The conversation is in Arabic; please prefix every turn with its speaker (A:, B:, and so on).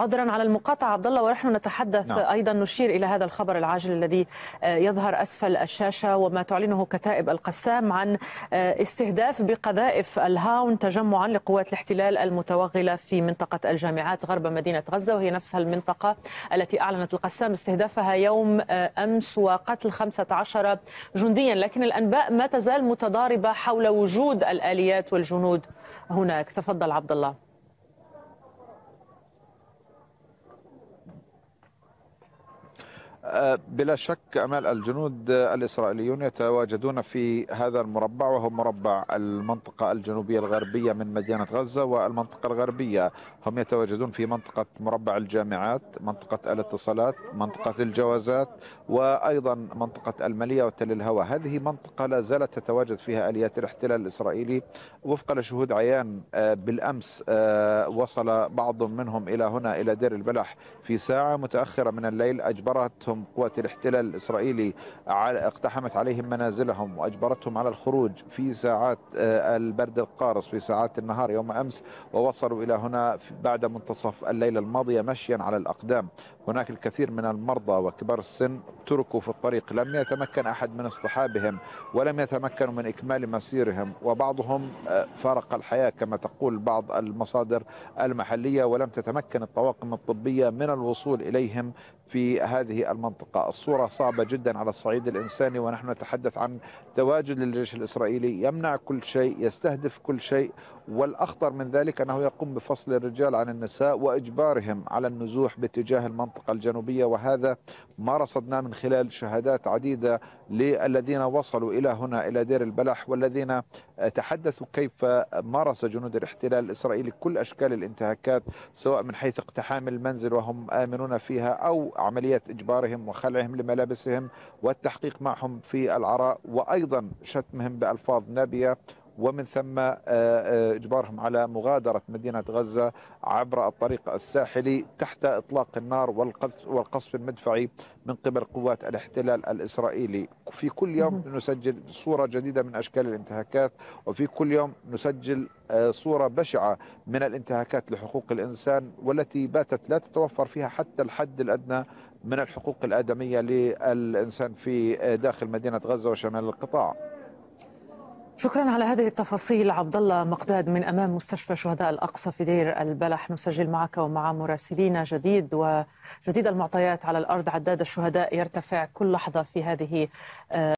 A: عذرا على المقاطعة عبد الله ونحن نتحدث نعم. أيضا نشير إلى هذا الخبر العاجل الذي آه، يظهر أسفل الشاشة وما تعلنه كتائب القسام عن آه، استهداف بقذائف الهاون تجمعا لقوات الاحتلال المتوغلة في منطقة الجامعات غرب مدينة غزة وهي نفسها المنطقة التي أعلنت القسام استهدافها يوم آه، أمس وقتل 15 جنديا لكن الأنباء ما تزال متضاربة حول وجود الآليات والجنود هناك تفضل عبد الله
B: بلا شك أمال الجنود الإسرائيليون يتواجدون في هذا المربع وهو مربع المنطقة الجنوبية الغربية من مدينة غزة والمنطقة الغربية هم يتواجدون في منطقة مربع الجامعات منطقة الاتصالات منطقة الجوازات وأيضا منطقة المالية وتل الهوى هذه منطقة لا زالت تتواجد فيها آليات الاحتلال الإسرائيلي وفقا لشهود عيان آه، بالأمس آه، وصل بعض منهم إلى هنا إلى دير البلح في ساعة متأخرة من الليل أجبرتهم قوات الاحتلال الإسرائيلي اقتحمت عليهم منازلهم وأجبرتهم على الخروج في ساعات آه، البرد القارص في ساعات النهار يوم أمس ووصلوا إلى هنا بعد منتصف الليلة الماضية مشيا على الأقدام هناك الكثير من المرضى وكبار السن تركوا في الطريق لم يتمكن أحد من اصطحابهم ولم يتمكنوا من إكمال مسيرهم وبعضهم آه، فارق الحياة كما تقول بعض المصادر المحلية ولم تتمكن الطواقم الطبية من الوصول إليهم في هذه المنطقة الصورة صعبة جدا على الصعيد الإنساني ونحن نتحدث عن تواجد للجيش الإسرائيلي يمنع كل شيء يستهدف كل شيء والأخطر من ذلك أنه يقوم بفصل الرجال عن النساء وإجبارهم على النزوح باتجاه المنطقة الجنوبية وهذا ما رصدناه من خلال شهادات عديدة للذين وصلوا إلى هنا إلى دير البلح والذين تحدثوا كيف مارس جنود الاحتلال الإسرائيلي كل أشكال الانتهاكات سواء من حيث اقتحام المنزل وهم آمنون فيها أو عمليات إجبارهم وخلعهم لملابسهم والتحقيق معهم في العراء وأيضا شتمهم بألفاظ نابية ومن ثم آه، آه، إجبارهم على مغادرة مدينة غزة عبر الطريق الساحلي تحت إطلاق النار والقصف المدفعي من قبل قوات الاحتلال الإسرائيلي في كل يوم نسجل صورة جديدة من أشكال الانتهاكات وفي كل يوم نسجل آه، صورة بشعة من الانتهاكات لحقوق الإنسان والتي باتت لا تتوفر فيها حتى الحد الأدنى من الحقوق الآدمية للإنسان في داخل مدينة غزة وشمال القطاع
A: شكرا على هذه التفاصيل عبد الله مقداد من امام مستشفى شهداء الاقصى في دير البلح نسجل معك ومع مراسلين جديد وجديد المعطيات على الارض عداد الشهداء يرتفع كل لحظه في هذه آه،